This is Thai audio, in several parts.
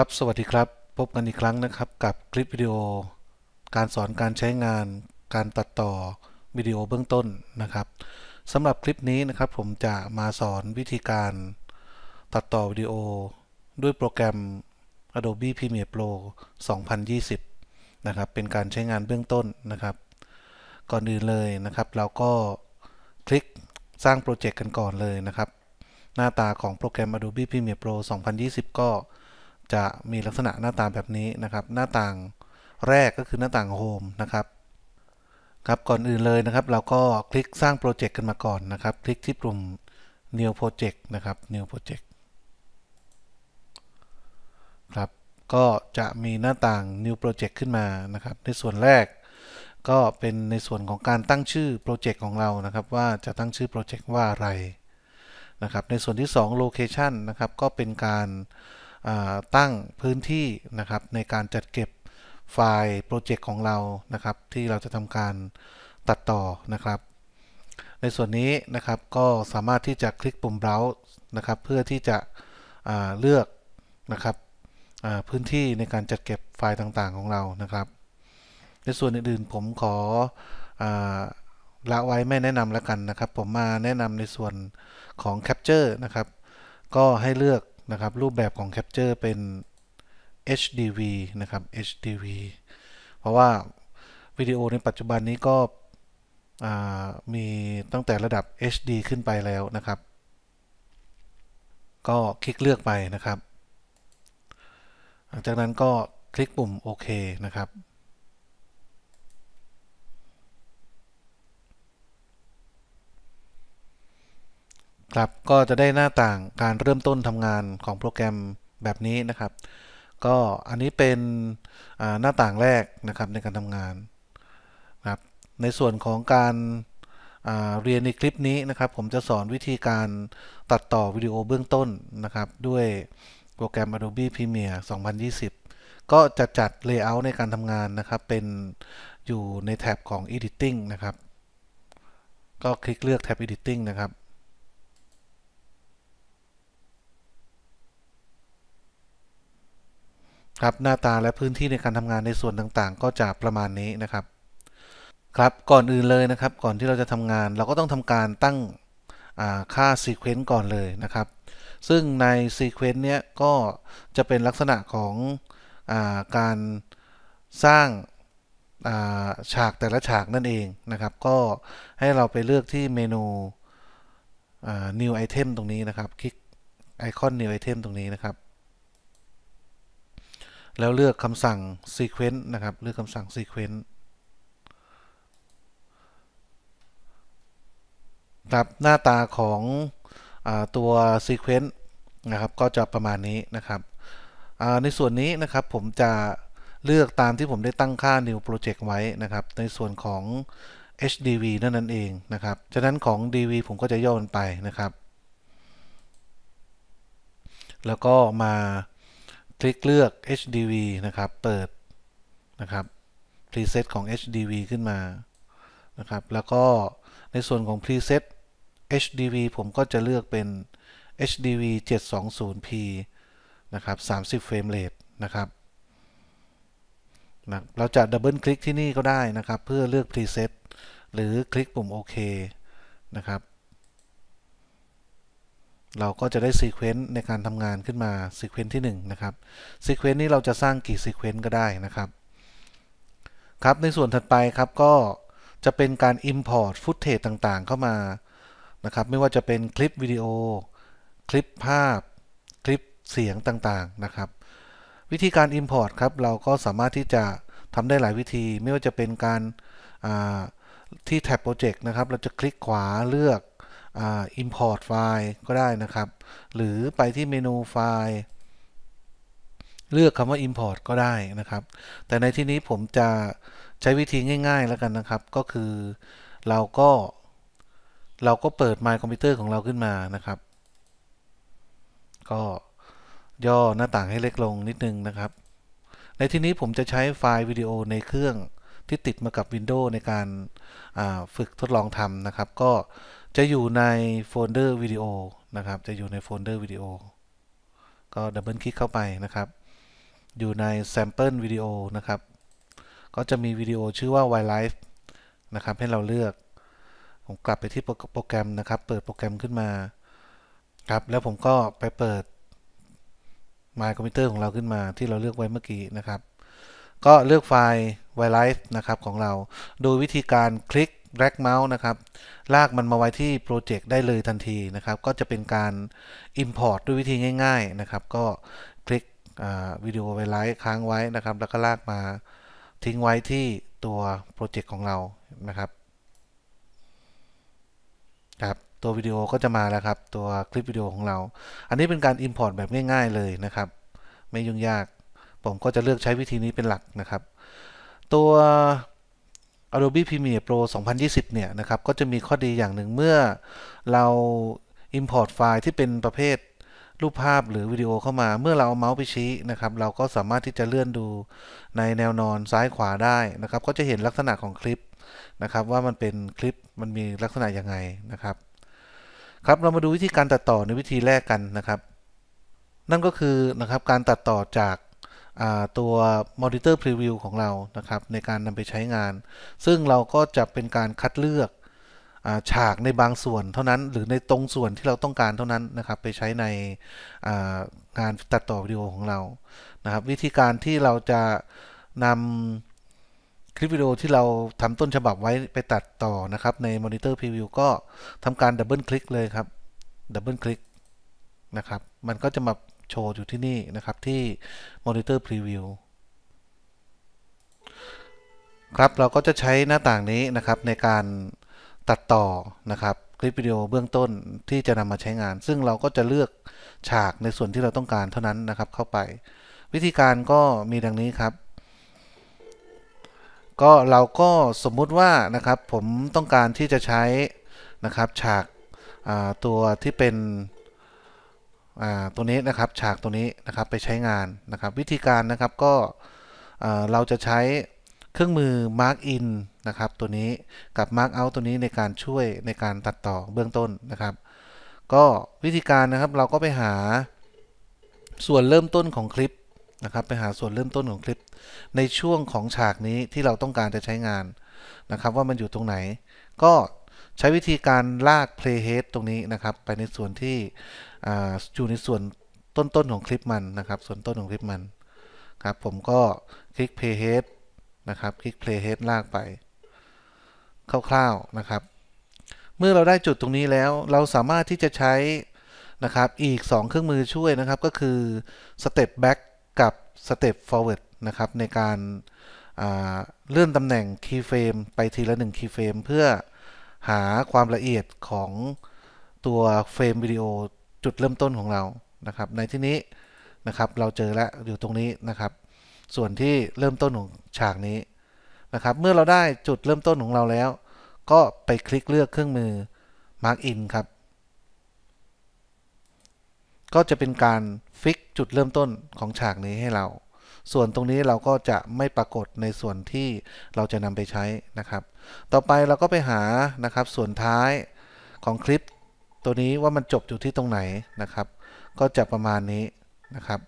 ครับ สวัสดีครับ พบกันอีกครั้งนะครับ กับคลิปวิดีโอการสอนการใช้งาน การตัดต่อวิดีโอเบื้องต้นนะครับสำหรับคลิปนี้นะครับ ผมจะมาสอนวิธีการตัดต่อวิดีโอด้วยโปรแกรม Adobe Premiere Pro 2020นะครับ เป็นการใช้งานเบื้องต้นนะครับ ก่อนอื่นเลยนะครับ เราก็คลิกสร้างโปรเจกต์กันก่อนเลยนะครับ หน้าตาของโปรแกรม Adobe Premiere Pro 2020 ก็จะมีลักษณะหน้าตาแบบนี้นะครับ หน้าต่างแรกก็คือหน้าต่างโฮมนะครับครับก่อนอื่นเลยนะครับ เราก็คลิกสร้างโปรเจกต์กันมาก่อนนะครับ คลิกที่ปุ่ม new project นะครับ new project ครับก็จะมีหน้าต่าง new project ขึ้นมานะครับ ในส่วนแรกก็เป็นในส่วนของการตั้งชื่อโปรเจกต์ของเรานะครับ ว่าจะตั้งชื่อโปรเจกต์ว่าอะไรนะครับในส่วนที่ 2 location นะครับก็เป็นการตั้งพื้นที่นะครับในการจัดเก็บไฟล์โปรเจกต์ของเรานะครับ ที่เราจะทำการตัดต่อนะครับ ในส่วนนี้นะครับก็สามารถที่จะคลิกปุ่ม browse นะครับเพื่อที่จะเลือกนะครับพื้นที่ในการจัดเก็บไฟล์ต่างๆของเรานะครับ ในส่วนอื่นๆผมขอละไว้ไม่แนะนำแล้วกันนะครับ ผมมาแนะนำในส่วนของ Capture นะครับก็ให้เลือกนะครับรูปแบบของแคปเจอร์เป็น HDV นะครับ HDV เพราะว่าวิดีโอในปัจจุบันนี้ก็มีตั้งแต่ระดับ HD ขึ้นไปแล้วนะครับ ก็คลิกเลือกไปนะครับ หลังจากนั้นก็คลิกปุ่มโอเคนะครับครับก็จะได้หน้าต่างการเริ่มต้นทำงานของโปรแกรมแบบนี้นะครับ ก็อันนี้เป็นหน้าต่างแรกนะครับในการทำงานนะครับ ในส่วนของการเรียนในคลิปนี้นะครับ ผมจะสอนวิธีการตัดต่อวิดีโอเบื้องต้นนะครับ ด้วยโปรแกรม Adobe Premiere 2020 ก็จะจัดเลเยอร์ในการทำงานนะครับ เป็นอยู่ในแท็บของ Editing นะครับ ก็คลิกเลือกแท็บ Editing นะครับครับหน้าตาและพื้นที่ในการทำงานในส่วนต่างๆ ก็จะประมาณนี้นะครับ ครับก่อนอื่นเลยนะครับก่อนที่เราจะทำงาน เราก็ต้องทำการตั้งค่าซีเควนต์ก่อนเลยนะครับ ซึ่งในซีเควนต์เนี้ยก็จะเป็นลักษณะของอาการสร้างาฉากแต่ละฉากนั่นเองนะครับ ก็ให้เราไปเลือกที่เมนู new item ตรงนี้นะครับ คลิกไอคอน new item ตรงนี้นะครับแล้วเลือกคำสั่ง sequence นะครับเลือกคำสั่ง sequence ครับหน้าตาของอตัว sequence นะครับก็จะประมาณนี้นะครับในส่วนนี้นะครับผมจะเลือกตามที่ผมได้ตั้งค่า new project ไว้นะครับ ในส่วนของ HDV นั่นนั่นเองนะครับฉะนั้นของ DV ผมก็จะย่อมันไปนะครับ แล้วก็มาคลิกเลือก HDV นะครับ เปิดนะครับ preset ของ HDV ขึ้นมานะครับ แล้วก็ในส่วนของ preset HDV ผมก็จะเลือกเป็น HDV 720p นะครับ 30เฟรมเรทนะครับนะเราจะดับเบิลคลิกที่นี่ก็ได้นะครับ เพื่อเลือก preset หรือคลิกปุ่มโอเคนะครับเราก็จะได้ซีเควนต์ในการทำงานขึ้นมาซีเควนต์ที่ 1 นะครับซีเควนต์นี้เราจะสร้างกี่ซีเควนต์ก็ได้นะครับ ครับ ในส่วนถัดไปครับก็จะเป็นการ Import ฟุตเทจต่างๆเข้ามานะครับไม่ว่าจะเป็นคลิปวิดีโอ คลิปภาพ คลิปเสียงต่างๆนะครับ วิธีการ Import ครับเราก็สามารถที่จะทำได้หลายวิธี ไม่ว่าจะเป็นการที่แท็บโปรเจกต์นะครับ เราจะคลิกขวาเลือกอ import ไฟล์ก็ได้นะครับ หรือไปที่เมนูไฟล์เลือกคำว่า import ก็ได้นะครับ แต่ในที่นี้ผมจะใช้วิธีง่ายๆแล้วกันนะครับ ก็คือเราก็เราก็เปิด My Computer ของเราขึ้นมานะครับ ก็ย่อหน้าต่างให้เล็กลงนิดนึงนะครับ ในที่นี้ผมจะใช้ไฟล์วิดีโอในเครื่องที่ติดมากับ Windows ในการฝึกทดลองทำนะครับ ก็จะอยู่ในโฟลเดอร์วิดีโอนะครับ จะอยู่ในโฟลเดอร์วิดีโอ ก็ดับเบิลคลิกเข้าไปนะครับ อยู่ในซมเปิลวิดีโอนะครับ ก็จะมีวิดีโอชื่อว่า Wildlife นะครับ ให้เราเลือก ผมกลับไปที่โปรแกรมนะครับ เปิดโปรแกรมขึ้นมา ครับ แล้วผมก็ไปเปิด My Computer ของเราขึ้นมาที่เราเลือกไว้เมื่อกี้นะครับ ก็เลือกไฟล์ Wildlife นะครับของเราโดยวิธีการคลิกแร็กเมาส์นะครับลากมันมาไว้ที่โปรเจกต์ได้เลยทันทีนะครับ ก็จะเป็นการ Import ด้วยวิธีง่ายๆนะครับ ก็คลิกวิดีโอไว้ ไลค์ค้างไว้นะครับ แล้วก็ลากมาทิ้งไว้ที่ตัวโปรเจกต์ของเรานะครับครับตัววิดีโอก็จะมาแล้วครับ ตัวคลิปวิดีโอของเรา อันนี้เป็นการ Import แบบง่ายๆเลยนะครับ ไม่ยุ่งยากผมก็จะเลือกใช้วิธีนี้เป็นหลักนะครับ ตัว Adobe Premiere Pro 2020 เนี่ยนะครับ ก็จะมีข้อดีอย่างหนึ่งเมื่อเรา Import ไฟล์ที่เป็นประเภทรูปภาพหรือวิดีโอเข้ามา เมื่อเราเอาเมาส์ไปชี้นะครับ เราก็สามารถที่จะเลื่อนดูในแนวนอนซ้ายขวาได้นะครับ ก็จะเห็นลักษณะของคลิปนะครับว่ามันเป็นคลิปมันมีลักษณะยังไงนะครับ ครับเรามาดูวิธีการตัดต่อในวิธีแรกกันนะครับ นั่นก็คือนะครับการตัดต่อจากตัว Monitor Preview ของเรานะครับ ในการนำไปใช้งาน ซึ่งเราก็จะเป็นการคัดเลือกฉากในบางส่วนเท่านั้นหรือในตรงส่วนที่เราต้องการเท่านั้นนะครับไปใช้ในงานตัดต่อวิดีโอของเรานะครับวิธีการที่เราจะนำคลิปวิดีโอที่เราทำต้นฉบับไว้ไปตัดต่อนะครับ ในมอนิเตอร์พรีวิวก็ทำการดับเบิลคลิกเลยครับดับเบิลคลิกนะครับมันก็จะมาโชว์อยู่ที่นี่นะครับที่ Monitor Preview ครับเราก็จะใช้หน้าต่างนี้นะครับในการตัดต่อนะครับ คลิปวิดีโอเบื้องต้นที่จะนำมาใช้งาน ซึ่งเราก็จะเลือกฉากในส่วนที่เราต้องการเท่านั้นนะครับเข้าไป วิธีการก็มีดังนี้ครับ ก็เราก็สมมุติว่านะครับผมต้องการที่จะใช้นะครับฉากตัวที่เป็นตัวนี้นะครับฉากตัวนี้นะครับไปใช้งานนะครับ วิธีการนะครับก็เราจะใช้เครื่องมือ Mark In นะครับ ตัวนี้กับ Mark Out ตัวนี้ในการช่วยในการตัดต่อเบื้องต้นนะครับ ก็วิธีการนะครับเราก็ไปหาส่วนเริ่มต้นของคลิปนะครับไปหาส่วนเริ่มต้นของคลิป ในช่วงของฉากนี้ที่เราต้องการจะใช้งานนะครับ ว่ามันอยู่ตรงไหน ก็ใช้วิธีการลาก playhead ตรงนี้นะครับ ไปในส่วนที่อยู่ในส่วนต้นๆของ คลิป มัน นะครับ ส่วนต้น ของ คลิป มัน ครับ ผมก็คลิก play head นะครับ คลิก play head ลาก ไปคร่าวๆนะครับเมื่อเราได้จุดตรงนี้แล้วเราสามารถที่จะใช้ นะครับ อีก 2 เครื่องมือช่วย นะครับ ก็คือ step back กับ step forward นะครับ ในการเลื่อน ตำแหน่ง keyframe ไปทีละ 1 keyframe เพื่อหาความละเอียดของตัวเฟรมวิดีโอจุดเริ่มต้นของเรา นะครับ ในที่นี้ นะครับ เราเจอแล้ว อยู่ตรงนี้ นะครับ ส่วนที่เริ่มต้นของฉากนี้ นะครับ เมื่อเราได้จุดเริ่มต้นของเราแล้ว ก็ไปคลิกเลือกเครื่องมือ Mark in ครับ ก็จะเป็นการฟิกจุดเริ่มต้นของฉากนี้ให้เรา ส่วนตรงนี้เราก็จะไม่ปรากฏในส่วนที่เราจะนำไปใช้นะครับ ต่อไปเราก็ไปหา นะครับ ส่วนท้ายของคลิปตัวนี้ว่ามันจบอยู่ที่ตรงไหนนะครับ ก็จะประมาณนี้นะครับ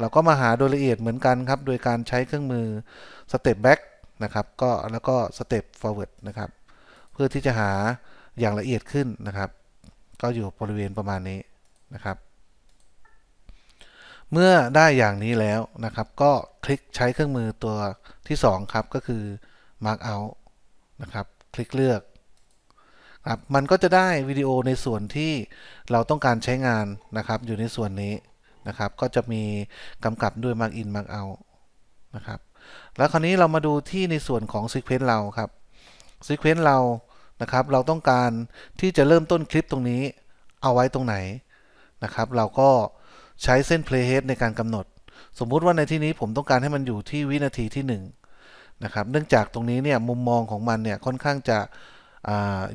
เราก็มาหาโดยละเอียดเหมือนกันครับโดยการใช้เครื่องมือ step back นะครับก็แล้วก็ step forward นะครับเพื่อที่จะหาอย่างละเอียดขึ้นนะครับ ก็อยู่บริเวณประมาณนี้นะครับ เมื่อได้อย่างนี้แล้วนะครับก็คลิกใช้เครื่องมือตัวที่2ครับก็คือ mark out นะครับคลิกเลือกครับมันก็จะได้วิดีโอในส่วนที่เราต้องการใช้งานนะครับ อยู่ในส่วนนี้นะครับ ก็จะมีกำกับด้วย Mark In Mark Out นะครับแล้วคราวนี้เรามาดูที่ในส่วนของ Sequence เราครับ Sequence เรานะครับเราต้องการที่จะเริ่มต้นคลิปตรงนี้ เอาไว้ตรงไหนนะครับ เราก็ใช้เส้น playhead ในการกำหนด สมมุติว่าในที่นี้ผมต้องการให้มันอยู่ที่วินาทีที่1นะครับเนื่องจากตรงนี้เนี่ยมุมมองของมันเนี่ยค่อนข้างจะอ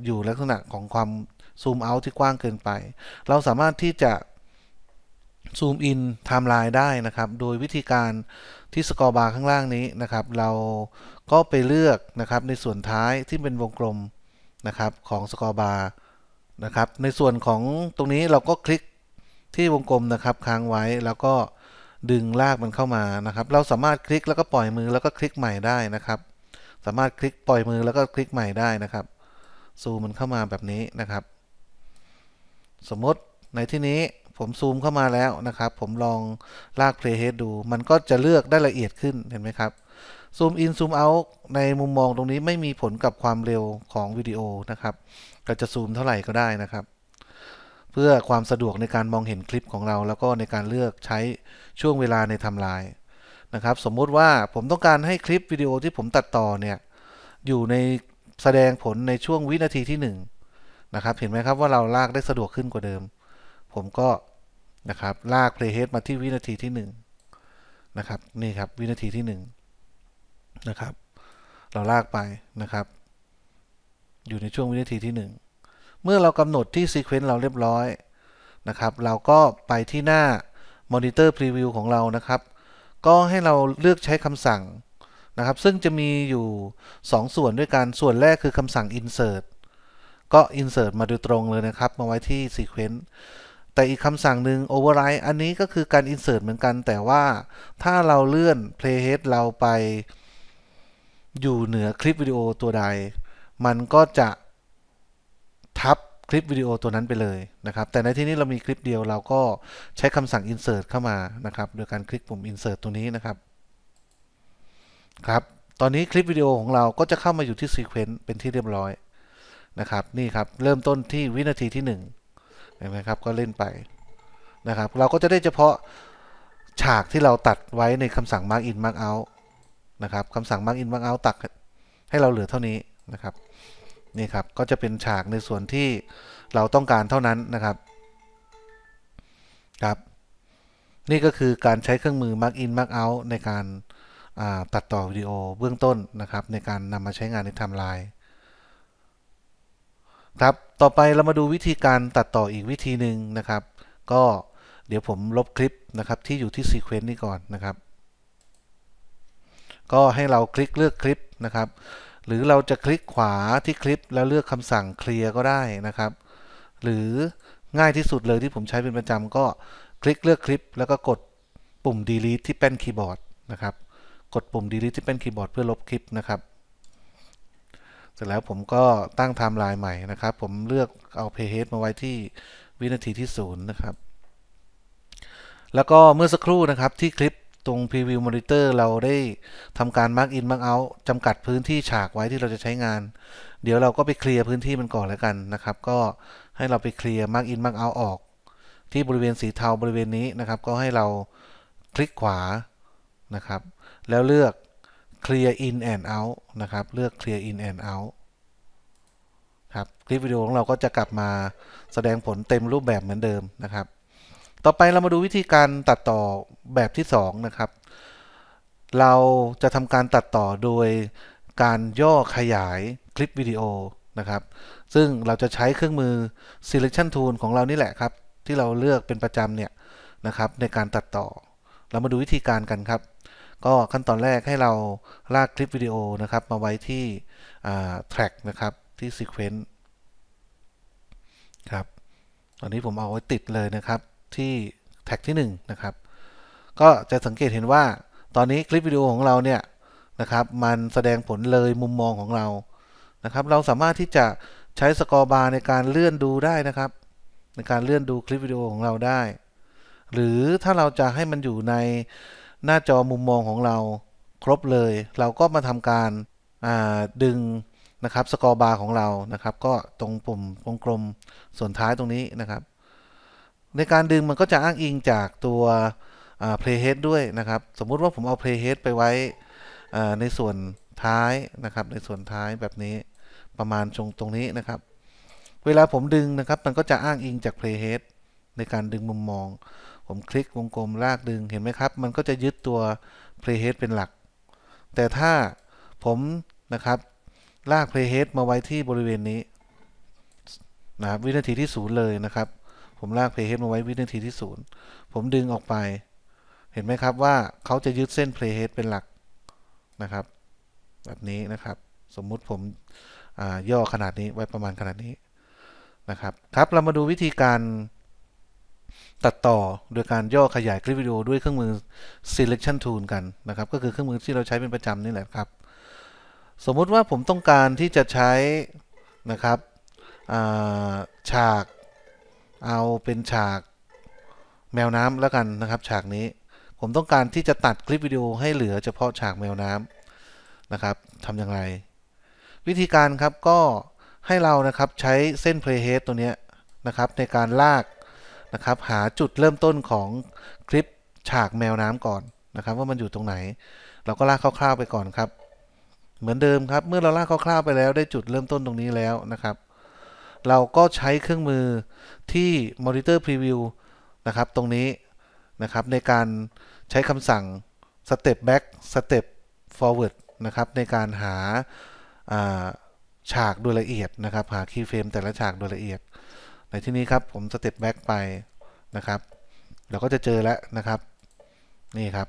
อยู่ลักษณะของความ ซูมเอาที่กว้างเกินไป เราสามารถที่จะ ซูมอินไทม์ไลน์ได้นะครับ โดยวิธีการที่สกอร์บาร์ข้างล่างนี้นะครับ เราก็ไปเลือกนะครับในส่วนท้ายที่เป็นวงกลมนะครับของสกอร์บาร์นะครับ ในส่วนของตรงนี้เราก็คลิกที่วงกลมนะครับค้างไว้แล้วก็ดึงลากมันเข้ามานะครับ เราสามารถคลิกแล้วก็ปล่อยมือแล้วก็คลิกใหม่ได้นะครับ สามารถคลิกปล่อยมือแล้วก็คลิกใหม่ได้นะครับซูมมันเข้ามาแบบนี้นะครับ สมมติในที่นี้ผมซูมเข้ามาแล้วนะครับ ผมลองลาก playhead ดู มันก็จะเลือกได้ละเอียดขึ้นเห็นไหมครับซูมอินซูมเอาในมุมมองตรงนี้ไม่มีผลกับความเร็วของวิดีโอนะครับก็จะซูมเท่าไหร่ก็ได้นะครับเพื่อความสะดวกในการมองเห็นคลิปของเรา แล้วก็ในการเลือกใช้ช่วงเวลาในทำลายนะครับ สมมติว่าผมต้องการให้คลิปวิดีโอที่ผมตัดต่อเนี่ยอยู่ในแสดงผลในช่วงวินาทีที่1นนะครับเห็นไหมครับว่าเราลากได้สะดวกขึ้นกว่าเดิม ผมก็นะครับลาก playhead มาที่วินาทีที่1นนะครับนี่ครับวินาทีที่1นนะครับเราลากไปนะครับ อยู่ในช่วงวินาทีที่ 1 เมื่อเรากำหนดที่ซีเควนต์เราเรียบร้อยนะครับ เราก็ไปที่หน้ามอนิเตอร์พรีวิวของเรานะครับ ก็ให้เราเลือกใช้คำสั่งนะครับ ซึ่งจะมีอยู่ 2 ส่วนด้วยกัน ส่วนแรกคือคำสั่ง insert ก็ insert มาโดยตรงเลยนะครับ มาไว้ที่ sequence แต่อีกคำสั่งหนึ่ง override อันนี้ก็คือการ insert เหมือนกัน แต่ว่าถ้าเราเลื่อน playhead เราไป อยู่เหนือคลิปวิดีโอตัวใด มันก็จะทับคลิปวิดีโอตัวนั้นไปเลยนะครับ แต่ในที่นี้เรามีคลิปเดียวเราก็ใช้คำสั่ง insert เข้ามานะครับ โดยการคลิกปุ่ม insert ตัวนี้นะครับครับ ตอนนี้คลิปวิดีโอของเราก็จะเข้ามาอยู่ที่ซีเควนต์เป็นที่เรียบร้อยนะครับ นี่ครับ เริ่มต้นที่วินาทีที่1เห็นไหมครับ ก็เล่นไปนะครับ เราก็จะได้เฉพาะฉากที่เราตัดไว้ในคำสั่ง mark in mark out นะครับคำสั่ง mark in mark out ตัด ให้เราเหลือเท่านี้นะครับ นี่ครับ ก็จะเป็นฉากในส่วนที่เราต้องการเท่านั้นนะครับ ครับ นี่ก็คือการใช้เครื่องมือ mark in mark out ในการตัดต่อวิดีโอเบื้องต้นนะครับในการนำมาใช้งานในไทม์ไลน์ครับต่อไปเรามาดูวิธีการตัดต่ออีกวิธีหนึ่งนะครับ ก็เดี๋ยวผมลบคลิปนะครับที่อยู่ที่ซีเควนต์นี้ก่อนนะครับ ก็ให้เราคลิกเลือกคลิปนะครับ หรือเราจะคลิกขวาที่คลิปแล้วเลือกคำสั่งเคลียร์ก็ได้นะครับ หรือง่ายที่สุดเลยที่ผมใช้เป็นประจำก็คลิกเลือกคลิป แล้วก็กดปุ่ม delete ที่แป้นคีย์บอร์ดนะครับกดปุ่ม delete ที่เป็นคีย์บอร์ด เพื่อลบคลิปนะครับ เสร็จแล้วผมก็ตั้งไทม์ไลน์ใหม่นะครับ ผมเลือกเอา payhead มาไว้ที่วินาทีที่ 0 นะครับ แล้วก็เมื่อสักครู่นะครับที่คลิปตรง preview monitor เราได้ทำการ mark in mark out จำกัดพื้นที่ฉากไว้ที่เราจะใช้งาน เดี๋ยวเราก็ไปเคลียร์พื้นที่มันก่อนแล้วกันนะครับ ก็ให้เราไปเคลียร์ mark in mark out ออก ที่บริเวณสีเทาบริเวณนี้นะครับ ก็ให้เราคลิกขวานะครับแล้วเลือก clear in and out นะครับ เลือก clear in and out ครับคลิปวิดีโอของเราก็จะกลับมาแสดงผลเต็มรูปแบบเหมือนเดิมนะครับ ต่อไปเรามาดูวิธีการตัดต่อแบบที่2นะครับเราจะทำการตัดต่อโดยการย่อขยายคลิปวิดีโอนะครับซึ่งเราจะใช้เครื่องมือ selection tool ของเรานี่แหละครับ ที่เราเลือกเป็นประจำเนี่ยนะครับในการตัดต่อ เรามาดูวิธีการกันครับก็ขั้นตอนแรกให้เราลากคลิปวิดีโอนะครับ มาไว้ที่แทร็กนะครับที่ Sequence ครับ ตอนนี้ผมเอาไว้ติดเลยนะครับที่แท็กที่1นะครับก็จะสังเกตเห็นว่าตอนนี้คลิปวิดีโอของเราเนี่ยนะครับ มันแสดงผลเลยมุมมองของเรานะครับเราสามารถที่จะใช้สกอร์บาร์ในการเลื่อนดูได้นะครับ ในการเลื่อนดูคลิปวิดีโอของเราได้ หรือถ้าเราจะให้มันอยู่ในหน้าจอมุมมองของเราครบเลย เราก็มาทำการดึงนะครับสกอร์บาร์ของเรา นะครับก็ตรงปุ่มวงกลมส่วนท้ายตรงนี้นะครับ ในการดึงมันก็จะอ้างอิงจากตัว playhead ด้วยนะครับ สมมุติว่าผมเอา playhead ไปไว้ในส่วนท้ายนะครับในส่วนท้ายแบบนี้ประมาณตรงตรงนี้นะครับ เวลาผมดึงนะครับมันก็จะอ้างอิงจาก playhead ในการดึงมุมมองผมคลิกวงกลมลากดึงเห็นไหมครับ มันก็จะยึดตัว playhead เป็นหลัก แต่ถ้าผมนะครับลาก playhead มาไว้ที่บริเวณนี้นะครับวินาทีที่ศูนย์เลยนะครับผมลาก playhead มาไว้วินาทีที่ศูนย์ผมดึงออกไป เห็นไหมครับว่าเขาจะยึดเส้น playhead เป็นหลักนะครับ แบบนี้นะครับ สมมุติผมย่อขนาดนี้ไว้ประมาณขนาดนี้นะครับ ครับเรามาดูวิธีการตัดต่อโดยการย่อขยายคลิปวิดีโอด้วยเครื่องมือ selection tool กันนะครับก็คือเครื่องมือที่เราใช้เป็นประจำนี่แหละครับ สมมุติว่าผมต้องการที่จะใช้นะครับฉาก เอาเป็นฉากแมวน้ำแล้วกันนะครับฉากนี้ ผมต้องการที่จะตัดคลิปวิดีโอให้เหลือเฉพาะฉากแมวน้ำนะครับทำอย่างไร วิธีการครับก็ให้เรานะครับใช้เส้น playhead ตัวนี้นะครับในการลากะครับหาจุดเริ่มต้นของคลิปฉากแมวน้ำก่อนนะครับ ว่ามันอยู่ตรงไหน เราก็ลากคร่าวๆไปก่อนครับ เหมือนเดิมครับ เมื่อเราลากคร่าวๆไปแล้วได้จุดเริ่มต้นตรงนี้แล้วนะครับเราก็ใช้เครื่องมือที่ Monitor Preview นะครับ ตรงนี้นะครับในการใช้คำสั่ง Step Back Step Forward นะครับในการหาาฉากโดยละเอียดนะครับหาคี y f เฟ m มแต่ละฉากโดยละเอียดในที่นี้ครับผมสเต็ปแบ็กไปนะครับเราก็จะเจอแล้วนะครับนี่ครับ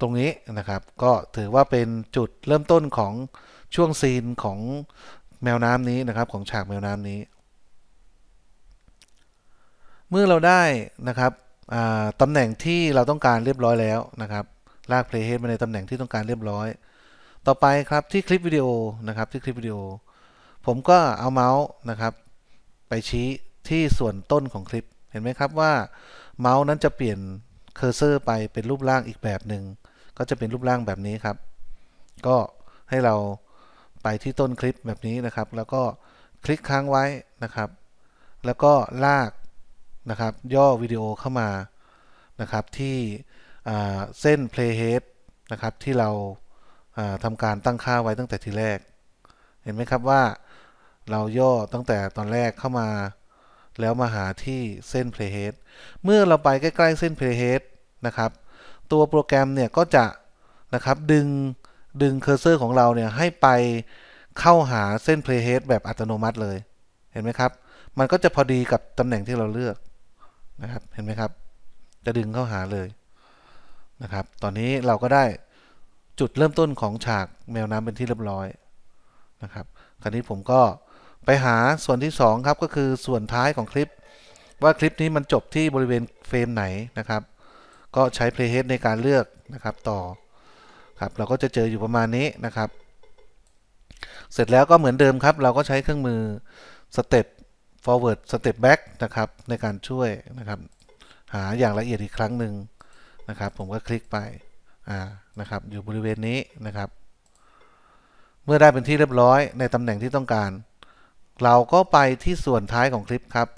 ตรงนี้นะครับก็ถือว่าเป็นจุดเริ่มต้นของช่วงซีนของแมวน้ำนี้นะครับ ของฉากแมวน้ำนี้ เมื่อเราได้นะครับตำแหน่งที่เราต้องการเรียบร้อยแล้วนะครับ ลากเพลย์เฮดมาในตำแหน่งที่ต้องการเรียบร้อย ต่อไปครับที่คลิปวิดีโอนะครับ ที่คลิปวิดีโอ ผมก็เอาเมาส์นะครับไปชี้ที่ส่วนต้นของคลิปเห็นไหมครับว่าเมาส์นั้นจะเปลี่ยนเคอร์เซอร์ไปเป็นรูปร่างอีกแบบหนึ่งก็จะเป็นรูปร่างแบบนี้ครับ ก็ให้เราไปที่ต้นคลิปแบบนี้นะครับ แล้วก็คลิกค้างไว้นะครับ แล้วก็ลากนะครับย่อวิดีโอเข้ามานะครับ ที่เส้น playhead นะครับ ที่เราทำการตั้งค่าไว้ตั้งแต่ทีแรก เห็นไหมครับว่าเราย่อตั้งแต่ตอนแรกเข้ามาแล้วมาหาที่เส้น playhead เมื่อเราไปใกล้ๆเส้น playhead นะครับตัวโปรแกรมเนี่ยก็จะนะครับดึงดึงเคอร์เซอร์ของเราเนี่ยให้ไปเข้าหาเส้น playhead แบบอัตโนมัติเลย เห็นไหมครับ มันก็จะพอดีกับตำแหน่งที่เราเลือกนะครับ เห็นไหมครับ จะดึงเข้าหาเลยนะครับ ตอนนี้เราก็ได้จุดเริ่มต้นของฉากแมวน้ำเป็นที่เรียบร้อยนะครับ คราวนี้ผมก็ไปหาส่วนที่ 2ครับก็คือส่วนท้ายของคลิป ว่าคลิปนี้มันจบที่บริเวณเฟรมไหนนะครับ ก็ใช้ playhead ในการเลือกนะครับต่อครับเราก็จะเจออยู่ประมาณนี้นะครับ เสร็จแล้วก็เหมือนเดิมครับ เราก็ใช้เครื่องมือ step forward step back นะครับในการช่วยนะครับหาอย่างละเอียดอีกครั้งหนึ่งนะครับ ผมก็คลิกไปอ่านะครับอยู่บริเวณนี้นะครับ เมื่อได้เป็นที่เรียบร้อยในตำแหน่งที่ต้องการเราก็ไปที่ส่วนท้ายของคลิปครับ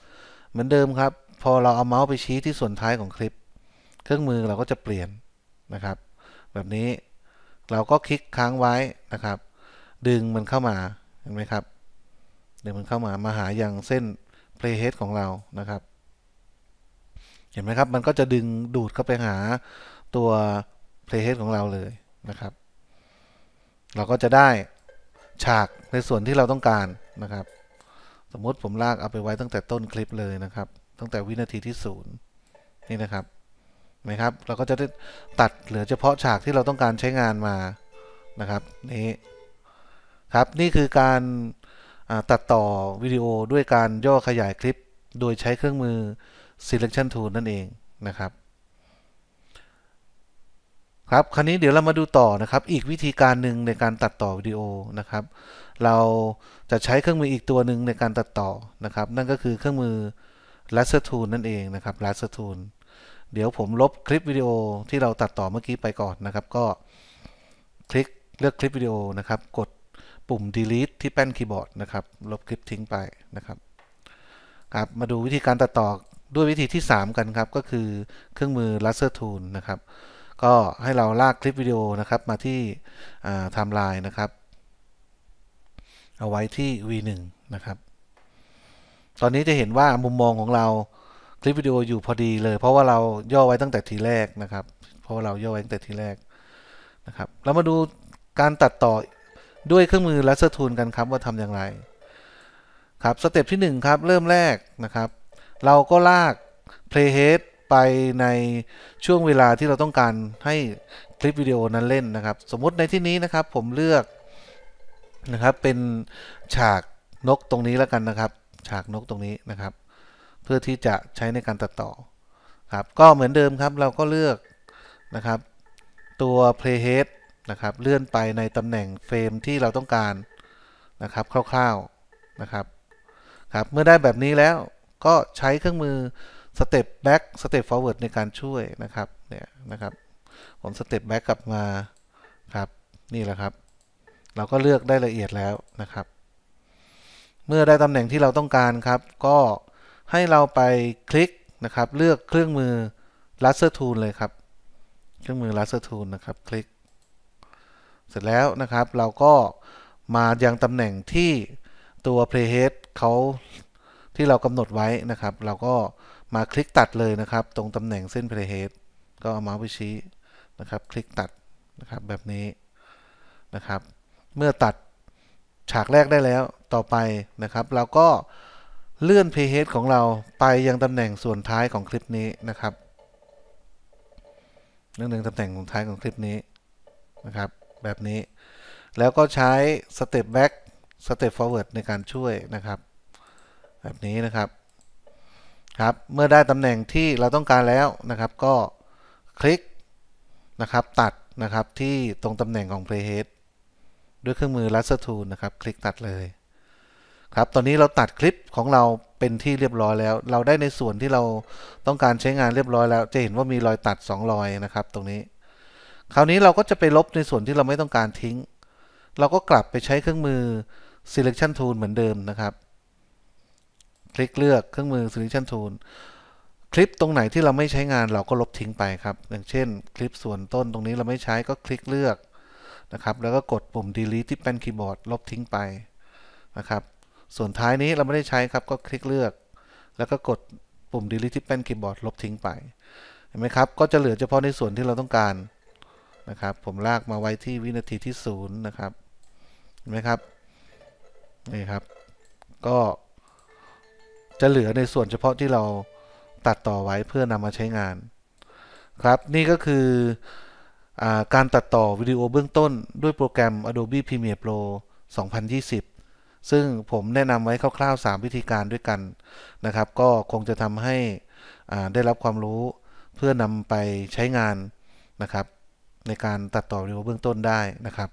เหมือนเดิมครับ พอเราเอาเมาส์ไปชี้ที่ส่วนท้ายของคลิป เครื่องมือเราก็จะเปลี่ยนนะครับ แบบนี้เราก็คลิกค้างไว้นะครับ ดึงมันเข้ามาเห็นไหมครับดึงมันเข้ามามาหาอย่างเส้น playhead ของเรานะครับเห็นไหมครับ มันก็จะดึงดูดเข้าไปหาตัว playhead ของเราเลยนะครับ เราก็จะได้ฉากในส่วนที่เราต้องการนะครับมมติผมลากเอาไปไว้ตั้งแต่ต้นคลิปเลยนะครับ ตั้งแต่วินาทีที่ศูนย์นี่นะครับเห็นไหมครับเราก็จะได้ตัดเหลือเฉพาะฉากที่เราต้องการใช้งานมานะครับนี่ครับนี่คือการตัดต่อวิดีโอด้วยการย่อขยายคลิป โดยใช้เครื่องมือ selection tool นั่นเองนะครับ ครับคราวนี้เดี๋ยวเรามาดูต่อนะครับ อีกวิธีการหนึ่งในการตัดต่อวิดีโอนะครับเราจะใช้เครื่องมืออีกตัวหนึ่งในการตัดต่อนะครับ นั่นก็คือเครื่องมือ laser tool นั่นเองนะครับ laser tool เดี๋ยวผมลบคลิปวิดีโอที่เราตัดต่อเมื่อกี้ไปก่อนนะครับ ก็คลิกเลือกคลิปวิดีโอนะครับ กดปุ่ม delete ที่แป้นคีย์บอร์ดนะครับลบคลิปทิ้งไปนะครับครับมาดูวิธีการตัดต่อด้วยวิธีที่ 3 กันครับ ก็คือเครื่องมือ laser tool นะครับก็ให้เราลากคลิปวิดีโอนะครับมาที่ไทม์ไลน์นะครับเอาไว้ที่ v1 นะครับ ตอนนี้จะเห็นว่ามุมมองของเราคลิปวิดีโออยู่พอดีเลย เพราะว่าเราย่อไว้ตั้งแต่ทีแรกนะครับ เพราะว่าเราย่อไว้ตั้งแต่ทีแรกนะครับ เรามาดูการตัดต่อด้วยเครื่องมือ l ัสเซอร์ทูลกันครับว่าทำอย่างไร ครับสเต็ปที่ 1ครับเริ่มแรกนะครับ เราก็ลาก playhead ไปในช่วงเวลาที่เราต้องการให้คลิปวิดีโอนั้นเล่นนะครับ สมมติในที่นี้นะครับ ผมเลือกนะครับเป็นฉากนกตรงนี้แล้วกันนะครับ ฉากนกตรงนี้นะครับ เพื่อที่จะใช้ในการตัดต่อครับ ก็เหมือนเดิมครับเราก็เลือกนะครับตัว playhead นะครับเลื่อนไปในตำแหน่งเฟรมที่เราต้องการนะครับคร่าวๆนะครับครับ เมื่อได้แบบนี้แล้วก็ใช้เครื่องมือ step back step forward ในการช่วยนะครับเนี่ยนะครับผม step back กลับมาครับ นี่แหละครับเราก็เลือกได้ละเอียดแล้วนะครับ เมื่อได้ตำแหน่งที่เราต้องการครับ ก็ให้เราไปคลิกนะครับ เลือกเครื่องมือ Laser Tool เลยครับ เครื่องมือ Laser Tool นะครับคลิก เสร็จแล้วนะครับ เราก็มายังตำแหน่งที่ตัว Playhead เขาที่เรากำหนดไว้นะครับ เราก็มาคลิกตัดเลยนะครับ ตรงตำแหน่งเส้น Playhead ก็เอาเมาส์ไปชี้นะครับ คลิกตัดนะครับแบบนี้นะครับเมื่อตัดฉากแรกได้แล้วต่อไปนะครับ เราก็เลื่อน pH ของเราไปยังตำแหน่งส่วนท้ายของคลิปนี้นะครับเรื่องหนึ่งตำแหน่งส่วนท้ายของคลิปนี้นะครับ แบบนี้แล้วก็ใช้ step back step forward ในการช่วยนะครับ แบบนี้นะครับครับเมื่อได้ตำแหน่งที่เราต้องการแล้วนะครับ ก็คลิกนะครับตัดนะครับที่ตรงตำแหน่งของ playhead ด้วยเครื่องมือ Lasso Tool นะครับ คลิกตัดเลยครับตอนนี้เราตัดคลิปของเราเป็นที่เรียบร้อยแล้ว เราได้ในส่วนที่เราต้องการใช้งานเรียบร้อยแล้วจะเห็นว่ามีรอยตัด2รอยนะครับตรงนี้ คราวนี้เราก็จะไปลบในส่วนที่เราไม่ต้องการทิ้งเราก็กลับไปใช้เครื่องมือ Selection Tool เหมือนเดิมนะครับ คลิกเลือกเครื่องมือ Selection Tool คลิปตรงไหนที่เราไม่ใช้งานเราก็ลบทิ้งไปครับ อย่างเช่น คลิปส่วนต้นตรงนี้เราไม่ใช้ก็คลิกเลือกนะครับแล้วก็กดปุ่ม delete ที่แป้นคีย์บอร์ดลบทิ้งไปนะครับ ส่วนท้ายนี้เราไม่ได้ใช้ครับ ก็คลิกเลือก แล้วก็กดปุ่ม delete ที่แป้นคีย์บอร์ดลบทิ้งไปเห็นไหมครับ ก็จะเหลือเฉพาะในส่วนที่เราต้องการนะครับ ผมลากมาไว้ที่วินาทีที่0นะครับเห็นไหมครับนี่ครับ ก็จะเหลือในส่วนเฉพาะที่เราตัดต่อไว้เพื่อนำมาใช้งาน ครับนี่ก็คือการตัดต่อวิดีโอเบื้องต้นด้วยโปรแกรม Adobe Premiere Pro 2020 ซึ่งผมแนะนำไว้คร่าวๆ 3 วิธีการด้วยกันนะครับ ก็คงจะทำให้ได้รับความรู้เพื่อนำไปใช้งานนะครับ ในการตัดต่อวิดีโอเบื้องต้นได้นะครับ